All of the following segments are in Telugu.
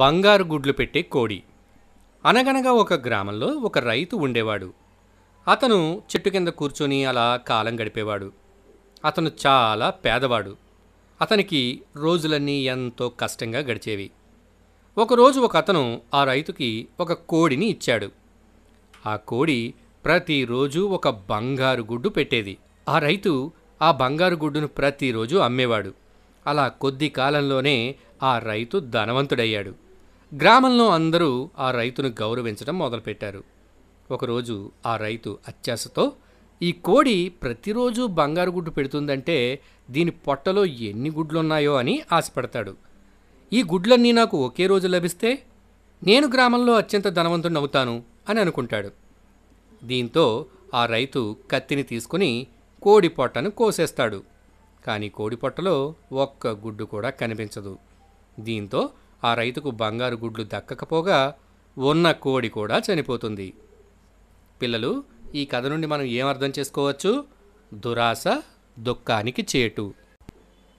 బంగారు గుడ్లు పెట్టే కోడి అనగనగా ఒక గ్రామంలో ఒక రైతు ఉండేవాడు అతను చెట్టు కింద కూర్చొని అలా కాలం గడిపేవాడు అతను చాలా పేదవాడు అతనికి రోజులన్నీ ఎంతో కష్టంగా గడిచేవి ఒకరోజు ఒక అతను ఆ రైతుకి ఒక కోడిని ఇచ్చాడు ఆ కోడి ప్రతిరోజు ఒక బంగారు గుడ్డు పెట్టేది ఆ రైతు ఆ బంగారు గుడ్డును ప్రతిరోజు అమ్మేవాడు అలా కొద్ది కాలంలోనే ఆ రైతు ధనవంతుడయ్యాడు గ్రామంలో అందరూ ఆ రైతును గౌరవించడం మొదలుపెట్టారు ఒకరోజు ఆ రైతు అత్యాశతో ఈ కోడి ప్రతిరోజు బంగారు గుడ్డు పెడుతుందంటే దీని పొట్టలో ఎన్ని గుడ్లున్నాయో అని ఆశపడతాడు ఈ గుడ్లన్నీ నాకు ఒకే రోజు లభిస్తే నేను గ్రామంలో అత్యంత ధనవంతుడిని అవుతాను అని అనుకుంటాడు దీంతో ఆ రైతు కత్తిని తీసుకుని కోడి పొట్టను కోసేస్తాడు కానీ కోడి పొట్టలో ఒక్క గుడ్డు కూడా కనిపించదు దీంతో ఆ రైతుకు బంగారు గుడ్లు దక్కకపోగా ఉన్న కోడి కూడా చనిపోతుంది పిల్లలు ఈ కథ నుండి మనం ఏమర్థం చేసుకోవచ్చు దురాశ దుఃఖానికి చేటు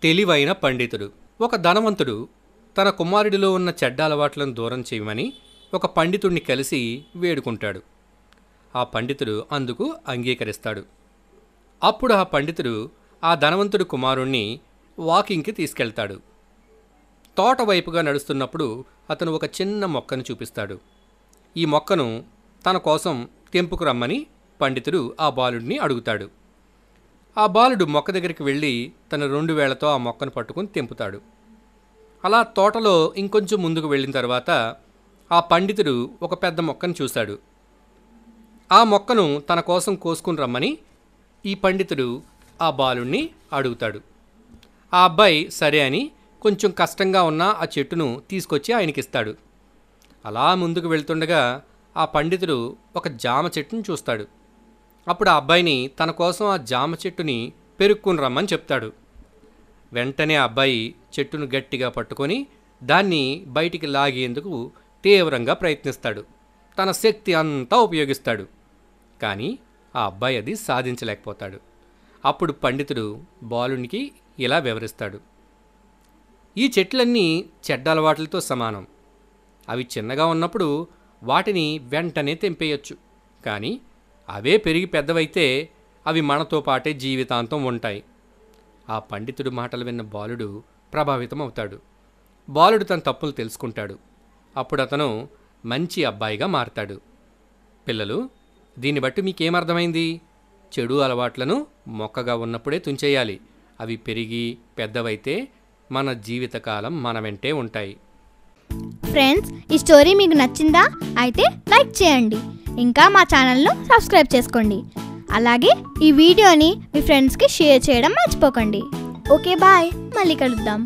తెలివైన పండితుడు ఒక ధనవంతుడు తన కుమారుడిలో ఉన్న చెడ్డ అలవాట్లను దూరం చేయమని ఒక పండితుడిని కలిసి వేడుకుంటాడు ఆ పండితుడు అందుకు అంగీకరిస్తాడు అప్పుడు ఆ పండితుడు ఆ ధనవంతుడి కుమారుణ్ణి వాకింగ్కి తీసుకెళ్తాడు తోట వైపుగా నడుస్తున్నప్పుడు అతను ఒక చిన్న మొక్కను చూపిస్తాడు ఈ మొక్కను తన కోసం తెంపుకు రమ్మని పండితుడు ఆ బాలుడిని అడుగుతాడు ఆ బాలుడు మొక్క దగ్గరికి వెళ్ళి తన రెండు వేళ్లతో ఆ మొక్కను పట్టుకుని తెంపుతాడు అలా తోటలో ఇంకొంచెం ముందుకు వెళ్ళిన తర్వాత ఆ పండితుడు ఒక పెద్ద మొక్కను చూశాడు ఆ మొక్కను తన కోసం కోసుకుని రమ్మని ఈ పండితుడు ఆ బాలుణ్ణి అడుగుతాడు ఆ అబ్బాయి సరే అని కొంచెం కష్టంగా ఉన్న ఆ చెట్టును తీసుకొచ్చి ఆయనకిస్తాడు అలా ముందుకు వెళ్తుండగా ఆ పండితుడు ఒక జామ చెట్టును చూస్తాడు అప్పుడు ఆ అబ్బాయిని తన కోసం ఆ జామ చెట్టుని పెరుక్కుని రమ్మని చెప్తాడు వెంటనే ఆ అబ్బాయి చెట్టును గట్టిగా పట్టుకొని దాన్ని బయటికి లాగేందుకు తీవ్రంగా ప్రయత్నిస్తాడు తన శక్తి అంతా ఉపయోగిస్తాడు కానీ ఆ అబ్బాయి అది సాధించలేకపోతాడు అప్పుడు పండితుడు బాలునికి ఇలా వివరిస్తాడు ఈ చెట్లన్నీ చెడ్డ అలవాట్లతో సమానం అవి చిన్నగా ఉన్నప్పుడు వాటిని వెంటనే తెంపేయచ్చు కానీ అవే పెరిగి పెద్దవైతే అవి మనతో పాటే జీవితాంతం ఉంటాయి ఆ పండితుడు మాటలు విన్న బాలుడు ప్రభావితం అవుతాడు బాలుడు తన తప్పులు తెలుసుకుంటాడు అప్పుడు అతను మంచి అబ్బాయిగా మారతాడు పిల్లలు దీన్ని బట్టి మీకేమర్థమైంది చెడు అలవాట్లను మొక్కగా ఉన్నప్పుడే తుంచేయాలి అవి పెరిగి పెద్దవైతే మన జీవితకాలం మన వెంటే ఉంటాయి ఫ్రెండ్స్ ఈ స్టోరీ మీకు నచ్చిందా అయితే లైక్ చేయండి ఇంకా మా ఛానల్ను సబ్స్క్రైబ్ చేసుకోండి అలాగే ఈ వీడియోని మీ ఫ్రెండ్స్కి షేర్ చేయడం మర్చిపోకండి ఓకే బాయ్ మళ్ళీ కలుద్దాం